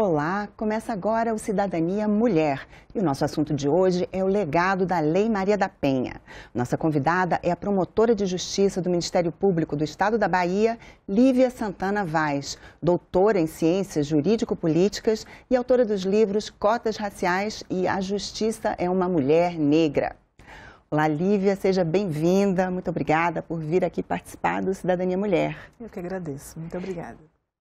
Olá, começa agora o Cidadania Mulher. E o nosso assunto de hoje é o legado da Lei Maria da Penha. Nossa convidada é a promotora de justiça do Ministério Público do Estado da Bahia, Lívia Santana Vaz, doutora em ciências jurídico-políticas e autora dos livros Cotas Raciais e A Justiça é uma Mulher Negra. Olá, Lívia, seja bem-vinda. Muito obrigada por vir aqui participar do Cidadania Mulher. Eu que agradeço. Muito obrigada.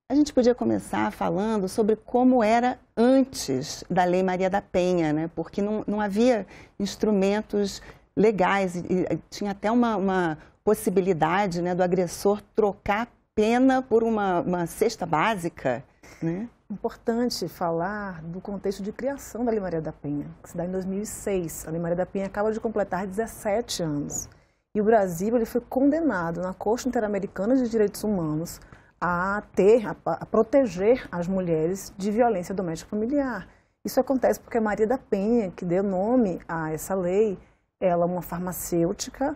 A gente podia começar falando sobre como era antes da Lei Maria da Penha, né? porque não, não havia instrumentos legais, e, e tinha até uma, uma possibilidade né, do agressor trocar pena por uma, uma cesta básica. Né? Importante falar do contexto de criação da Lei Maria da Penha, que se dá em 2006. A Lei Maria da Penha acaba de completar 17 anos. E o Brasil ele foi condenado na Corte Interamericana de Direitos Humanos a ter, a, a proteger as mulheres de violência doméstica familiar. Isso acontece porque a Maria da Penha, que deu nome a essa lei, ela é uma farmacêutica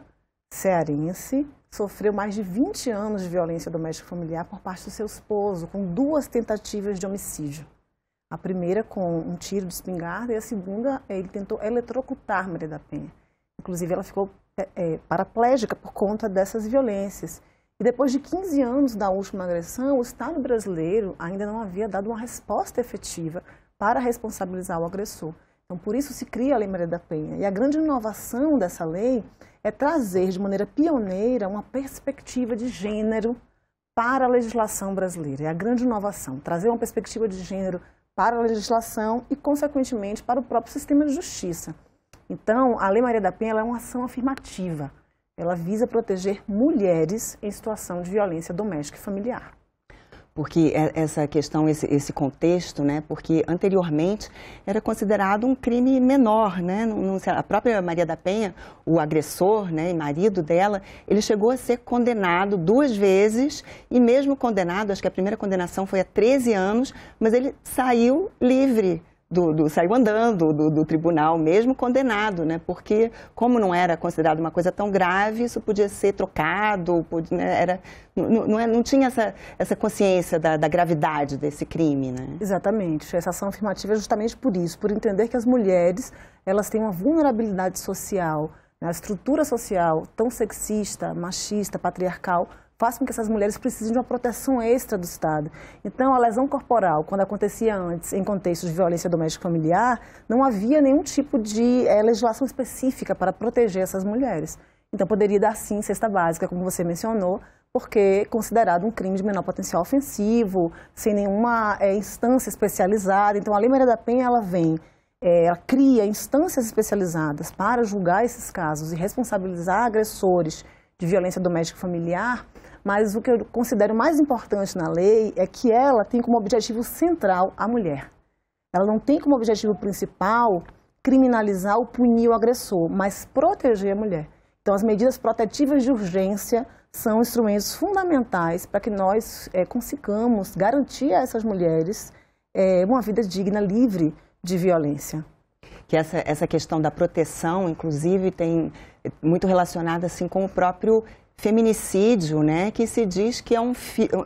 cearense, sofreu mais de 20 anos de violência doméstica familiar por parte do seu esposo, com duas tentativas de homicídio. A primeira com um tiro de espingarda e a segunda ele tentou eletrocutar Maria da Penha. Inclusive, ela ficou é, é paraplégica por conta dessas violências. E depois de 15 anos da última agressão, o Estado brasileiro ainda não havia dado uma resposta efetiva para responsabilizar o agressor. Então, por isso se cria a Lei Maria da Penha. E a grande inovação dessa lei é trazer de maneira pioneira uma perspectiva de gênero para a legislação brasileira. É a grande inovação, trazer uma perspectiva de gênero para a legislação e, consequentemente, para o próprio sistema de justiça. Então, a Lei Maria da Penha é uma ação afirmativa ela visa proteger mulheres em situação de violência doméstica e familiar porque é, essa questão, esse, esse, contexto, né? Porque anteriormente era considerado um crime menor, né? a própria Maria da Penha, o agressor, né, e marido dela, ele chegou a ser condenado duas vezes e mesmo condenado, acho que a primeira condenação foi a 13 anos, mas ele saiu livre do, do saiu andando do, do, tribunal, mesmo condenado, né? Porque como não era considerado uma coisa tão grave, isso podia ser trocado, podia, né? era não, não, é, não, tinha essa, essa consciência da, da, gravidade desse crime, né? Exatamente. Essa ação afirmativa é justamente por isso, por entender que as mulheres elas têm uma vulnerabilidade social, né? a estrutura social tão sexista, machista, patriarcal faz com que essas mulheres precisem de uma proteção extra do Estado. Então, a lesão corporal, quando acontecia antes em contextos de violência doméstica familiar, não havia nenhum tipo de é, legislação específica para proteger essas mulheres. Então, poderia dar sim cesta básica, como você mencionou, porque é considerado um crime de menor potencial ofensivo, sem nenhuma é, instância especializada. Então, a Lei Maria da Penha, ela vem eh, ela cria instâncias especializadas para julgar esses casos e responsabilizar agressores de violência doméstica familiar, mas o que eu considero mais importante na lei é que ela tem como objetivo central a mulher. Ela não tem como objetivo principal criminalizar ou punir o agressor, mas proteger a mulher. Então, as medidas protetivas de urgência são instrumentos fundamentais para que nós é, consigamos garantir a essas mulheres é, uma vida digna, livre de violência que essa, essa questão da proteção, inclusive, tem muito relacionada assim com o próprio feminicídio, né, que se diz que é um,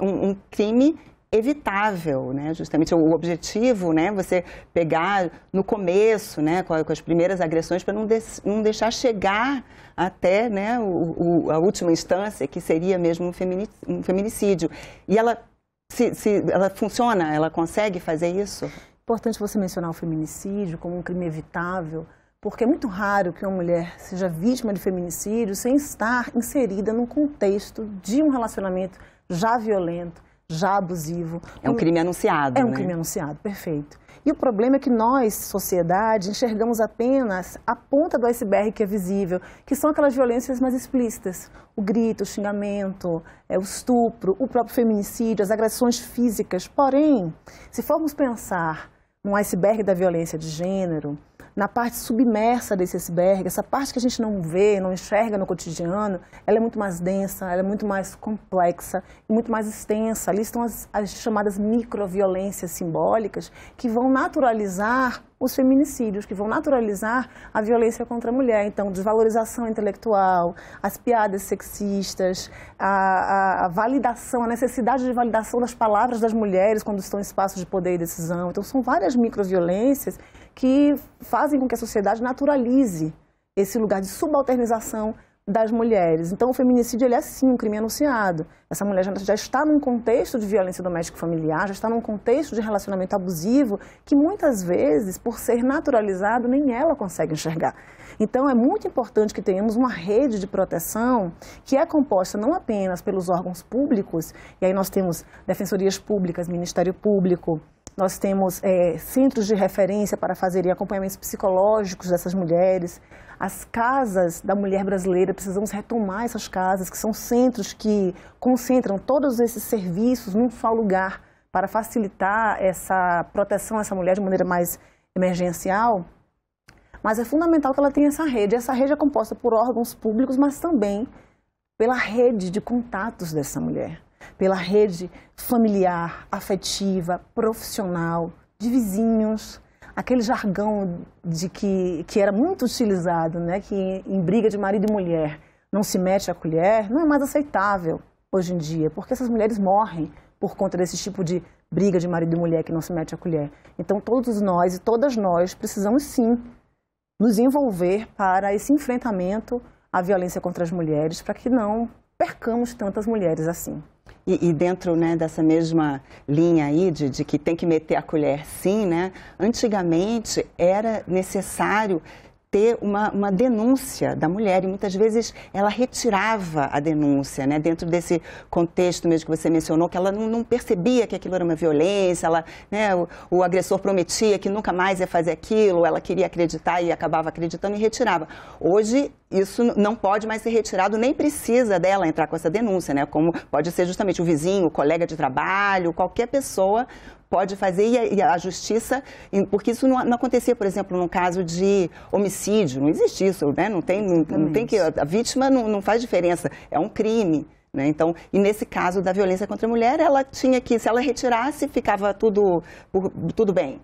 um, um crime evitável, né? Justamente o objetivo, né? Você pegar no começo, né? Com, as primeiras agressões para não, de não deixar chegar até, né? O, o, a última instância que seria mesmo um, femini um feminicídio. E ela se, se, ela funciona, ela consegue fazer isso. Importante você mencionar o feminicídio como um crime evitável porque é muito raro que uma mulher seja vítima de feminicídio sem estar inserida num contexto de um relacionamento já violento, já abusivo. É um crime anunciado. É um né? crime anunciado, perfeito. E o problema é que nós, sociedade, enxergamos apenas a ponta do iceberg que é visível, que são aquelas violências mais explícitas. O grito, o xingamento, é, o estupro, o próprio feminicídio, as agressões físicas. Porém, se formos pensar no iceberg da violência de gênero, na parte submersa desse iceberg, essa parte que a gente não vê, não enxerga no cotidiano, ela é muito mais densa, ela é muito mais complexa e muito mais extensa. Ali estão as, as chamadas microviolências simbólicas que vão naturalizar os feminicídios, que vão naturalizar a violência contra a mulher. Então, desvalorização intelectual, as piadas sexistas, a, a, a, validação, a necessidade de validação das palavras das mulheres quando estão em espaços de poder e decisão. Então, são várias microviolências que fazem com que a sociedade naturalize esse lugar de subalternização das mulheres. Então, o feminicídio ele é sim um crime anunciado. Essa mulher já, já está num contexto de violência doméstica familiar, já está num contexto de relacionamento abusivo, que muitas vezes, por ser naturalizado, nem ela consegue enxergar. Então, é muito importante que tenhamos uma rede de proteção que é composta não apenas pelos órgãos públicos, e aí nós temos defensorias públicas, Ministério Público, nós temos é, centros de referência para fazerem acompanhamentos psicológicos dessas mulheres. As casas da mulher brasileira, precisamos retomar essas casas, que são centros que concentram todos esses serviços num só lugar para facilitar essa proteção a essa mulher de maneira mais emergencial. Mas é fundamental que ela tenha essa rede. Essa rede é composta por órgãos públicos, mas também pela rede de contatos dessa mulher pela rede familiar, afetiva, profissional, de vizinhos, aquele jargão de que, que era muito utilizado, né, que em briga de marido e mulher não se mete a colher, não é mais aceitável hoje em dia, porque essas mulheres morrem por conta desse tipo de briga de marido e mulher que não se mete a colher. Então todos nós e todas nós precisamos sim nos envolver para esse enfrentamento à violência contra as mulheres, para que não percamos tantas mulheres assim. E, e, dentro né, dessa mesma linha aí de, de, que tem que meter a colher sim, né, antigamente era necessário ter uma, uma denúncia da mulher e muitas vezes ela retirava a denúncia, né? Dentro desse contexto mesmo que você mencionou, que ela não, não percebia que aquilo era uma violência, ela, né, o, o, agressor prometia que nunca mais ia fazer aquilo, ela queria acreditar e acabava acreditando e retirava. Hoje isso não pode mais ser retirado, nem precisa dela entrar com essa denúncia, né? Como pode ser justamente o vizinho, o colega de trabalho, qualquer pessoa pode fazer e a, justiça, porque isso não, não acontecia, por exemplo, num caso de homicídio, não existe isso, né? Não tem, não, não tem que a vítima não, não faz diferença, é um crime. Né? Então, e nesse caso da violência contra a mulher, ela tinha que, se ela retirasse, ficava tudo, tudo bem.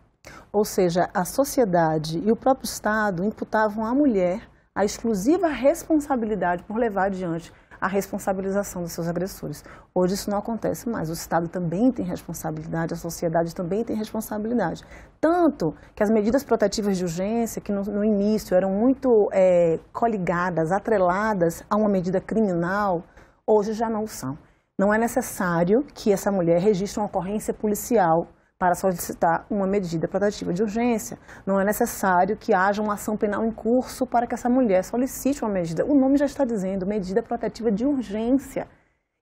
Ou seja, a sociedade e o próprio Estado imputavam à mulher a exclusiva responsabilidade por levar adiante a responsabilização dos seus agressores. Hoje isso não acontece mais. O Estado também tem responsabilidade, a sociedade também tem responsabilidade. Tanto que as medidas protetivas de urgência, que no, no início eram muito é, coligadas, atreladas a uma medida criminal, hoje já não são. Não é necessário que essa mulher registre uma ocorrência policial para solicitar uma medida protetiva de urgência. Não é necessário que haja uma ação penal em curso para que essa mulher solicite uma medida. O nome já está dizendo, medida protetiva de urgência.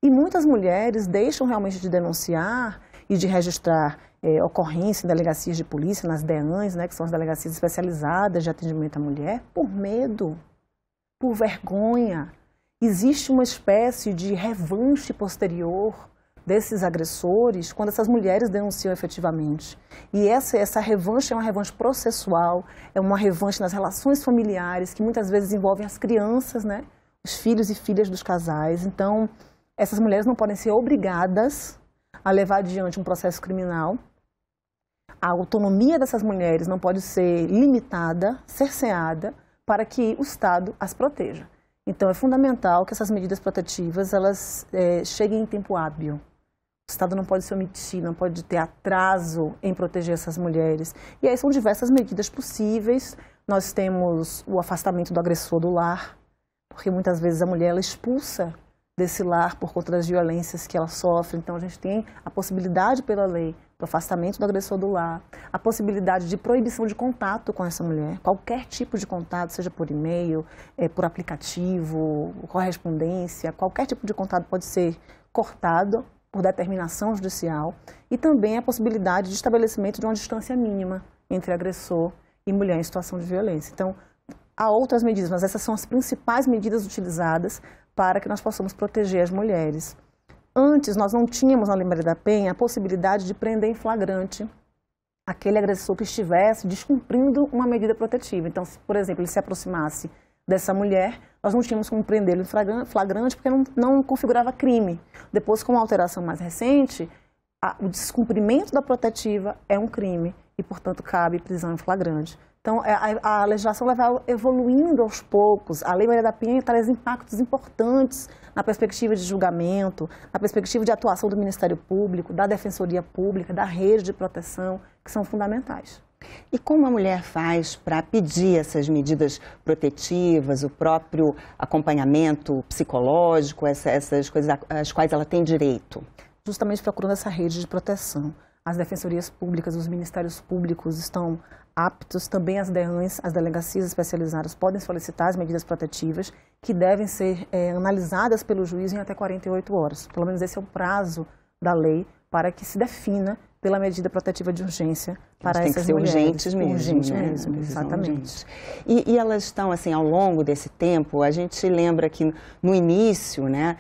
E muitas mulheres deixam realmente de denunciar e de registrar é, ocorrência em delegacias de polícia, nas DEANs, né, que são as delegacias especializadas de atendimento à mulher, por medo, por vergonha. Existe uma espécie de revanche posterior desses agressores quando essas mulheres denunciam efetivamente. E essa, essa revanche é uma revanche processual, é uma revanche nas relações familiares, que muitas vezes envolvem as crianças, né? os filhos e filhas dos casais. Então, essas mulheres não podem ser obrigadas a levar adiante um processo criminal. A autonomia dessas mulheres não pode ser limitada, cerceada, para que o Estado as proteja. Então, é fundamental que essas medidas protetivas elas é, cheguem em tempo hábil. O Estado não pode se omitir, não pode ter atraso em proteger essas mulheres. E aí são diversas medidas possíveis. Nós temos o afastamento do agressor do lar, porque muitas vezes a mulher é expulsa desse lar por conta das violências que ela sofre. Então a gente tem a possibilidade pela lei do afastamento do agressor do lar, a possibilidade de proibição de contato com essa mulher, qualquer tipo de contato, seja por e-mail, é, por aplicativo, correspondência, qualquer tipo de contato pode ser cortado por determinação judicial e também a possibilidade de estabelecimento de uma distância mínima entre agressor e mulher em situação de violência. Então, há outras medidas, mas essas são as principais medidas utilizadas para que nós possamos proteger as mulheres. Antes, nós não tínhamos na Lei Maria da Penha a possibilidade de prender em flagrante aquele agressor que estivesse descumprindo uma medida protetiva. Então, se, por exemplo, ele se aproximasse dessa mulher, nós não tínhamos como prendê-lo em flagrante porque não, não, configurava crime. Depois, com uma alteração mais recente, a, o descumprimento da protetiva é um crime e, portanto, cabe prisão em flagrante. Então, é, a, a legislação vai evoluindo aos poucos. A Lei Maria da Penha traz impactos importantes na perspectiva de julgamento, na perspectiva de atuação do Ministério Público, da Defensoria Pública, da rede de proteção, que são fundamentais. E como a mulher faz para pedir essas medidas protetivas, o próprio acompanhamento psicológico, essas coisas às quais ela tem direito? Justamente procurando essa rede de proteção. As defensorias públicas, os ministérios públicos estão aptos, também as DEANs, as delegacias especializadas podem solicitar as medidas protetivas que devem ser é, analisadas pelo juiz em até 48 horas. Pelo menos esse é o prazo da lei para que se defina pela medida protetiva de urgência para essas mulheres. Tem que ser urgentes mesmo. Urgente né? mesmo, exatamente. E, e, elas estão, assim, ao longo desse tempo, a gente lembra que no início, né,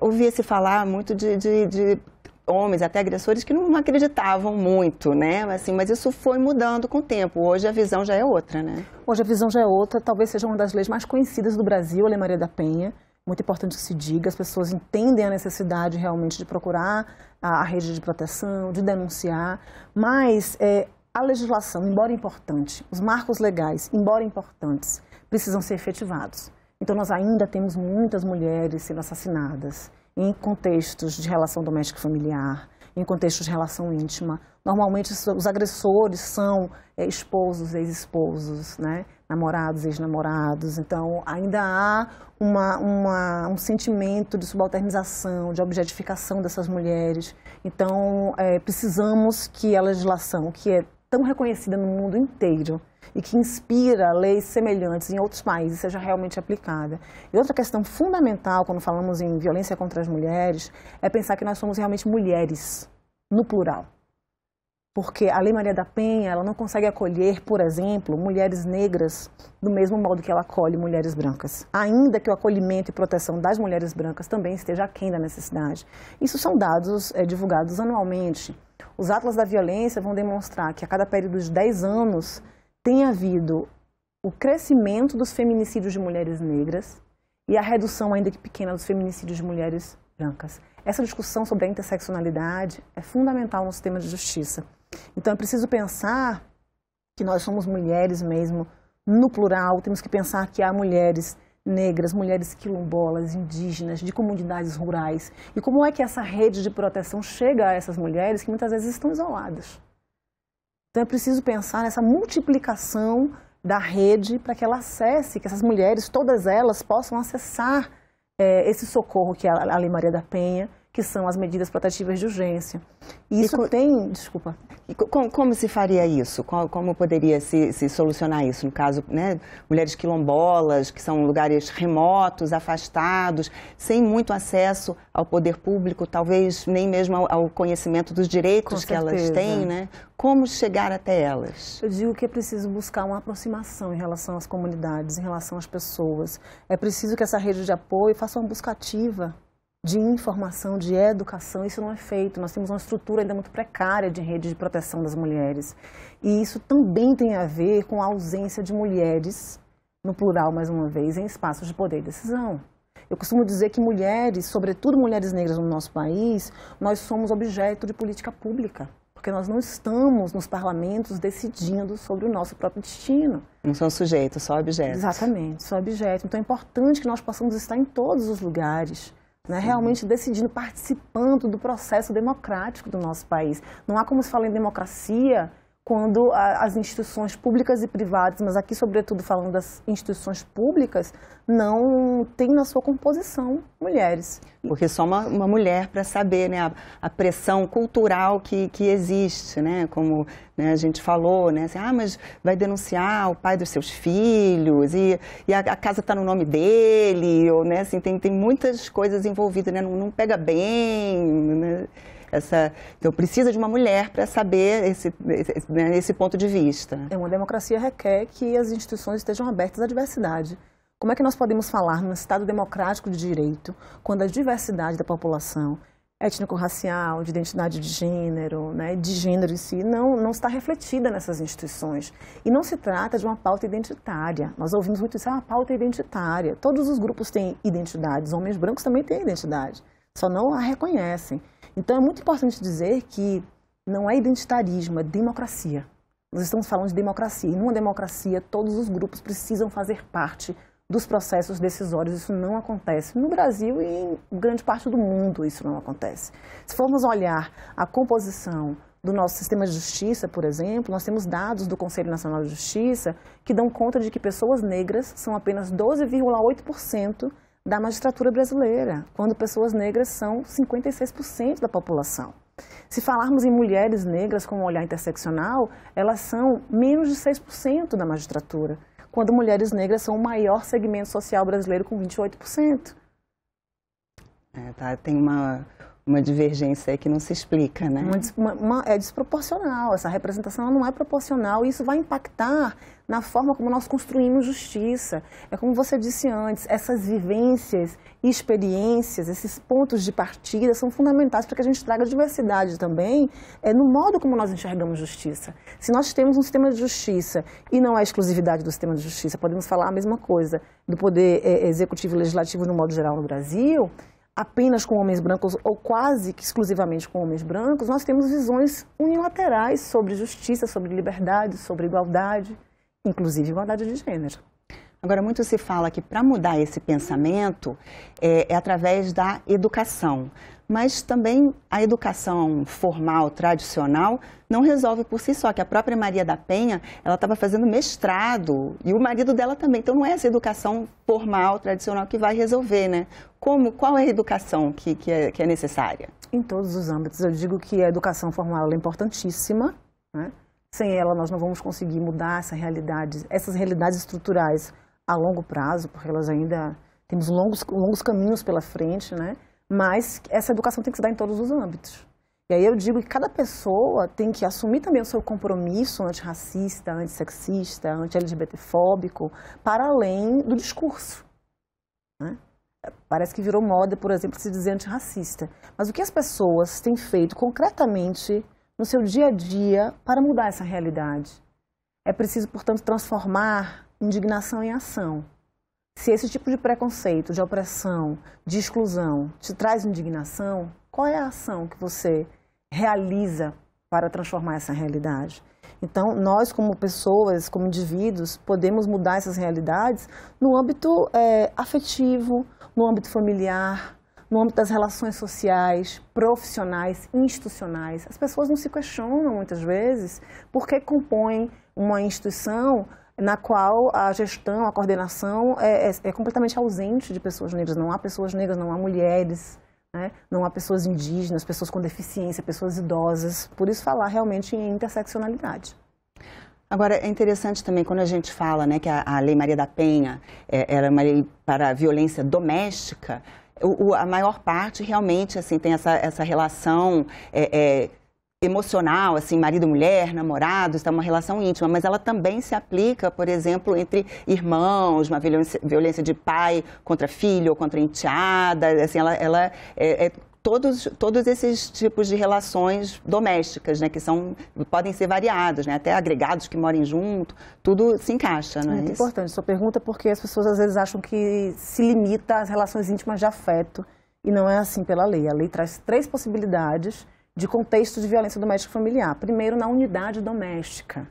ouvia-se falar muito de, de, de homens, até agressores, que não, acreditavam muito, né? Assim, mas isso foi mudando com o tempo. Hoje a visão já é outra, né? Hoje a visão já é outra. Talvez seja uma das leis mais conhecidas do Brasil, a Lei Maria da Penha, muito importante que se diga, as pessoas entendem a necessidade realmente de procurar a, a rede de proteção, de denunciar, mas é, a legislação, embora importante, os marcos legais, embora importantes, precisam ser efetivados. Então, nós ainda temos muitas mulheres sendo assassinadas em contextos de relação doméstica e familiar, em contextos de relação íntima. Normalmente, os agressores são é, esposos, ex-esposos, né? namorados, ex-namorados. Então, ainda há uma, uma, um sentimento de subalternização, de objetificação dessas mulheres. Então, é, precisamos que a legislação, que é tão reconhecida no mundo inteiro e que inspira leis semelhantes em outros países, seja realmente aplicada. E outra questão fundamental, quando falamos em violência contra as mulheres, é pensar que nós somos realmente mulheres, no plural porque a Lei Maria da Penha ela não consegue acolher, por exemplo, mulheres negras do mesmo modo que ela acolhe mulheres brancas, ainda que o acolhimento e proteção das mulheres brancas também esteja aquém da necessidade. Isso são dados é, divulgados anualmente. Os Atlas da Violência vão demonstrar que a cada período de 10 anos tem havido o crescimento dos feminicídios de mulheres negras e a redução, ainda que pequena, dos feminicídios de mulheres brancas. Essa discussão sobre a interseccionalidade é fundamental no sistema de justiça. Então é preciso pensar que nós somos mulheres mesmo, no plural, temos que pensar que há mulheres negras, mulheres quilombolas, indígenas, de comunidades rurais. E como é que essa rede de proteção chega a essas mulheres que muitas vezes estão isoladas? Então é preciso pensar nessa multiplicação da rede para que ela acesse, que essas mulheres, todas elas, possam acessar é, esse socorro que é a Lei Maria da Penha que são as medidas protetivas de urgência. E isso e tem, desculpa. Como, como, se faria isso? Como, como poderia se, se, solucionar isso? No caso, né, mulheres quilombolas, que são lugares remotos, afastados, sem muito acesso ao poder público, talvez nem mesmo ao, ao conhecimento dos direitos que elas têm, né? Como chegar até elas? Eu digo que é preciso buscar uma aproximação em relação às comunidades, em relação às pessoas. É preciso que essa rede de apoio faça uma busca ativa de informação, de educação, isso não é feito. Nós temos uma estrutura ainda muito precária de rede de proteção das mulheres. E isso também tem a ver com a ausência de mulheres, no plural mais uma vez, em espaços de poder e decisão. Eu costumo dizer que mulheres, sobretudo mulheres negras no nosso país, nós somos objeto de política pública porque nós não estamos nos parlamentos decidindo sobre o nosso próprio destino. Não são sujeitos, só objetos. Exatamente, só objetos. Então é importante que nós possamos estar em todos os lugares né, uhum. realmente decidindo, participando do processo democrático do nosso país. Não há como se falar em democracia quando as instituições públicas e privadas, mas aqui sobretudo falando das instituições públicas, não tem na sua composição mulheres. Porque só uma, uma mulher para saber né, a, a, pressão cultural que, que existe, né? Como né, a gente falou, né? Assim, ah, mas vai denunciar o pai dos seus filhos e, e a, a casa está no nome dele, ou né? Assim, tem, tem muitas coisas envolvidas, né? Não, não pega bem, né? essa então precisa de uma mulher para saber esse, esse, né, esse ponto de vista. É uma democracia requer que as instituições estejam abertas à diversidade. Como é que nós podemos falar num Estado democrático de direito quando a diversidade da população étnico-racial, de identidade de gênero, né, de gênero em si, não, não está refletida nessas instituições. E não se trata de uma pauta identitária. Nós ouvimos muito isso, ah, é uma pauta identitária. Todos os grupos têm identidades, homens brancos também têm identidade só não a reconhecem. Então é muito importante dizer que não é identitarismo, é democracia. Nós estamos falando de democracia. E numa democracia, todos os grupos precisam fazer parte dos processos decisórios. Isso não acontece no Brasil e em grande parte do mundo isso não acontece. Se formos olhar a composição do nosso sistema de justiça, por exemplo, nós temos dados do Conselho Nacional de Justiça que dão conta de que pessoas negras são apenas 12,8% da magistratura brasileira, quando pessoas negras são 56% da população. Se falarmos em mulheres negras com um olhar interseccional, elas são menos de 6% da magistratura, quando mulheres negras são o maior segmento social brasileiro com 28%. É, tá, tem uma, uma divergência aí que não se explica, né? Uma, uma, é desproporcional, essa representação não é proporcional e isso vai impactar na forma como nós construímos justiça. É como você disse antes, essas vivências e experiências, esses pontos de partida são fundamentais para que a gente traga diversidade também é, no modo como nós enxergamos justiça. Se nós temos um sistema de justiça, e não é exclusividade do sistema de justiça, podemos falar a mesma coisa do poder é, executivo e legislativo no modo geral no Brasil, apenas com homens brancos ou quase que exclusivamente com homens brancos, nós temos visões unilaterais sobre justiça, sobre liberdade, sobre igualdade inclusive igualdade de gênero. Agora, muito se fala que para mudar esse pensamento é, é, através da educação. Mas também a educação formal, tradicional, não resolve por si só, que a própria Maria da Penha, ela estava fazendo mestrado e o marido dela também. Então, não é essa educação formal, tradicional que vai resolver, né? Como, qual é a educação que, que, é, que é necessária? Em todos os âmbitos. Eu digo que a educação formal é importantíssima, né? Sem ela, nós não vamos conseguir mudar essa realidade, essas realidades estruturais a longo prazo, porque elas ainda temos longos, longos caminhos pela frente, né? Mas essa educação tem que se dar em todos os âmbitos. E aí eu digo que cada pessoa tem que assumir também o seu compromisso antirracista, antissexista, anti-LGBTfóbico, para além do discurso. Né? Parece que virou moda, por exemplo, se dizer antirracista. Mas o que as pessoas têm feito concretamente no seu dia a dia para mudar essa realidade. É preciso, portanto, transformar indignação em ação. Se esse tipo de preconceito, de opressão, de exclusão te traz indignação, qual é a ação que você realiza para transformar essa realidade? Então, nós, como pessoas, como indivíduos, podemos mudar essas realidades no âmbito é, afetivo, no âmbito familiar, no âmbito das relações sociais, profissionais, institucionais. As pessoas não se questionam muitas vezes porque compõem uma instituição na qual a gestão, a coordenação é, é, é completamente ausente de pessoas negras. Não há pessoas negras, não há mulheres, né? não há pessoas indígenas, pessoas com deficiência, pessoas idosas. Por isso falar realmente em interseccionalidade. Agora, é interessante também quando a gente fala né, que a, a Lei Maria da Penha é, era é uma lei para a violência doméstica, o, a maior parte realmente assim tem essa, essa relação é, é, emocional, assim, marido-mulher, namorados, está é uma relação íntima, mas ela também se aplica, por exemplo, entre irmãos, uma violência, violência de pai contra filho ou contra enteada, assim, ela, ela é, é todos, todos esses tipos de relações domésticas, né, que são, podem ser variados, né, até agregados que morem junto, tudo se encaixa, não é Muito isso? importante sua pergunta, porque as pessoas às vezes acham que se limita às relações íntimas de afeto, e não é assim pela lei. A lei traz três possibilidades de contexto de violência doméstica familiar. Primeiro, na unidade doméstica.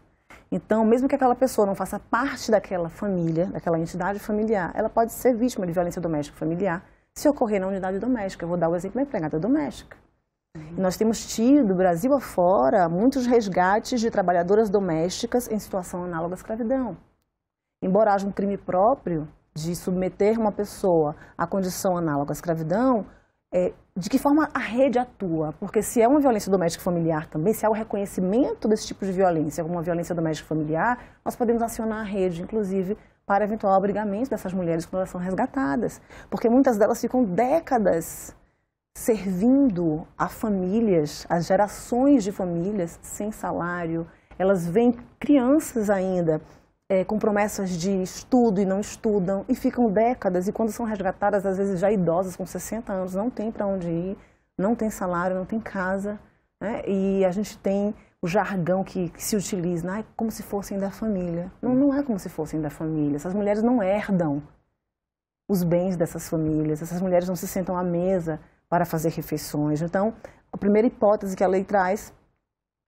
Então, mesmo que aquela pessoa não faça parte daquela família, daquela entidade familiar, ela pode ser vítima de violência doméstica familiar se ocorrer na unidade doméstica. Eu vou dar o exemplo da empregada doméstica. Uhum. Nós temos tido, Brasil afora, muitos resgates de trabalhadoras domésticas em situação análoga à escravidão. Embora haja um crime próprio de submeter uma pessoa à condição análoga à escravidão, é, de que forma a rede atua? Porque se é uma violência doméstica familiar também, se há o reconhecimento desse tipo de violência como uma violência doméstica familiar, nós podemos acionar a rede, inclusive para eventual abrigamento dessas mulheres quando elas são resgatadas. Porque muitas delas ficam décadas servindo a famílias, as gerações de famílias sem salário. Elas vêm crianças ainda é, com promessas de estudo e não estudam e ficam décadas. E quando são resgatadas, às vezes já idosas com 60 anos, não tem para onde ir, não tem salário, não tem casa. Né? E a gente tem o jargão que, que se utiliza, é como se fossem da família. Não, não é como se fossem da família. Essas mulheres não herdam os bens dessas famílias, essas mulheres não se sentam à mesa para fazer refeições. Então, a primeira hipótese que a lei traz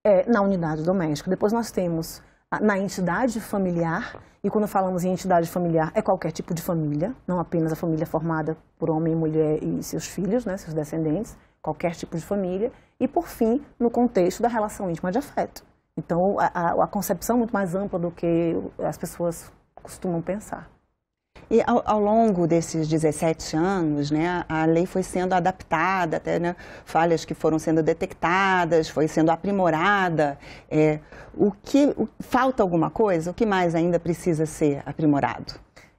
é na unidade doméstica. Depois nós temos na entidade familiar, e quando falamos em entidade familiar, é qualquer tipo de família, não apenas a família formada por homem, mulher e seus filhos, né, seus descendentes qualquer tipo de família, e por fim, no contexto da relação íntima de afeto. Então, a, a concepção é muito mais ampla do que as pessoas costumam pensar. E ao, ao, longo desses 17 anos, né, a lei foi sendo adaptada, até né, falhas que foram sendo detectadas, foi sendo aprimorada. É, o que o, falta alguma coisa? O que mais ainda precisa ser aprimorado?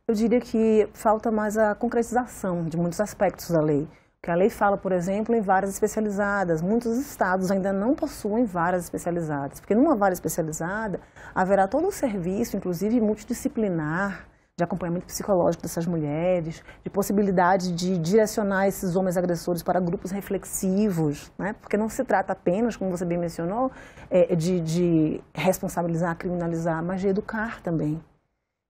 Eu diria que falta mais a concretização de muitos aspectos da lei que a lei fala, por exemplo, em varas especializadas. Muitos estados ainda não possuem varas especializadas, porque numa vara especializada haverá todo um serviço, inclusive multidisciplinar, de acompanhamento psicológico dessas mulheres, de possibilidade de direcionar esses homens agressores para grupos reflexivos, né? porque não se trata apenas, como você bem mencionou, é, de, de responsabilizar, criminalizar, mas de educar também.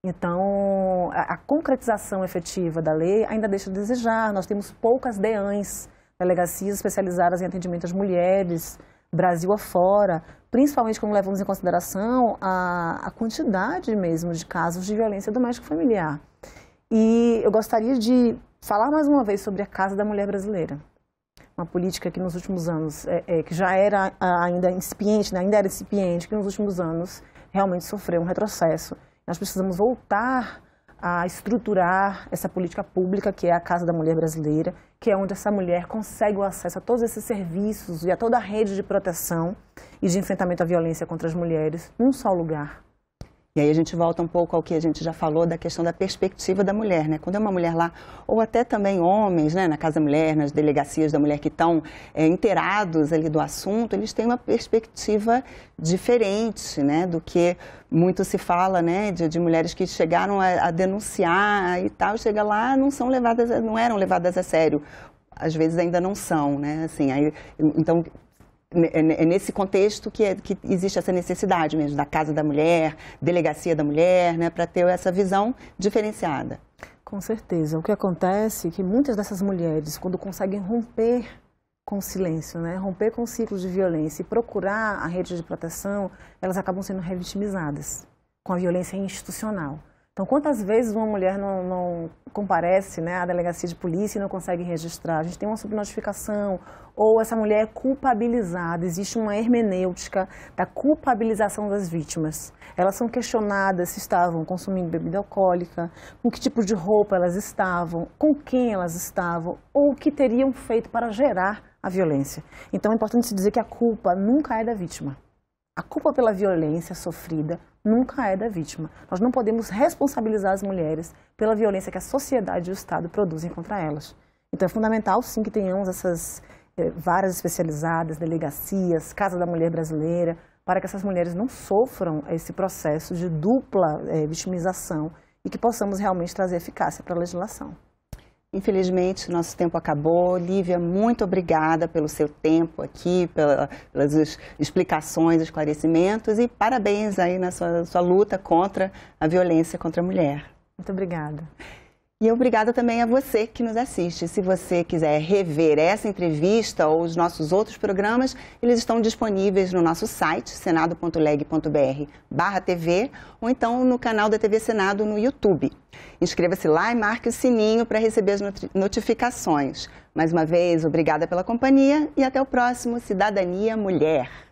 Então, a, a concretização efetiva da lei ainda deixa a desejar. Nós temos poucas DEANs, delegacias especializadas em atendimento às mulheres, Brasil afora, principalmente quando levamos em consideração a, a quantidade mesmo de casos de violência doméstica familiar. E eu gostaria de falar mais uma vez sobre a Casa da Mulher Brasileira, uma política que nos últimos anos, é, é, que já era ainda incipiente, né, ainda era incipiente, que nos últimos anos realmente sofreu um retrocesso. Nós precisamos voltar a estruturar essa política pública que é a Casa da Mulher Brasileira, que é onde essa mulher consegue o acesso a todos esses serviços e a toda a rede de proteção e de enfrentamento à violência contra as mulheres num só lugar. E aí a gente volta um pouco ao que a gente já falou da questão da perspectiva da mulher, né? Quando é uma mulher lá, ou até também homens, né, na Casa da Mulher, nas delegacias da mulher que estão é, inteirados ali do assunto, eles têm uma perspectiva diferente, né, do que muito se fala, né, de, de mulheres que chegaram a, a denunciar e tal, chega lá, não são levadas, não eram levadas a sério às vezes ainda não são, né? Assim, aí, então é, é nesse contexto que, é, que existe essa necessidade mesmo da Casa da Mulher, Delegacia da Mulher, né, para ter essa visão diferenciada. Com certeza. O que acontece é que muitas dessas mulheres, quando conseguem romper com o silêncio, né, romper com o ciclo de violência e procurar a rede de proteção, elas acabam sendo revitimizadas com a violência institucional. Então, quantas vezes uma mulher não, não comparece né, à delegacia de polícia e não consegue registrar? A gente tem uma subnotificação, ou essa mulher é culpabilizada, existe uma hermenêutica da culpabilização das vítimas. Elas são questionadas se estavam consumindo bebida alcoólica, com que tipo de roupa elas estavam, com quem elas estavam, ou o que teriam feito para gerar a violência. Então, é importante se dizer que a culpa nunca é da vítima. A culpa pela violência sofrida nunca é da vítima. Nós não podemos responsabilizar as mulheres pela violência que a sociedade e o Estado produzem contra elas. Então é fundamental, sim, que tenhamos essas várias eh, varas especializadas, delegacias, Casa da Mulher Brasileira, para que essas mulheres não sofram esse processo de dupla eh, vitimização e que possamos realmente trazer eficácia para a legislação. Infelizmente, nosso tempo acabou. Lívia, muito obrigada pelo seu tempo aqui, pela, pelas explicações, esclarecimentos e parabéns aí na sua, sua luta contra a violência contra a mulher. Muito obrigada. E obrigada também a você que nos assiste. Se você quiser rever essa entrevista ou os nossos outros programas, eles estão disponíveis no nosso site, senado.leg.br TV, ou então no canal da TV Senado no YouTube. Inscreva-se lá e marque o sininho para receber as notificações. Mais uma vez, obrigada pela companhia e até o próximo Cidadania Mulher.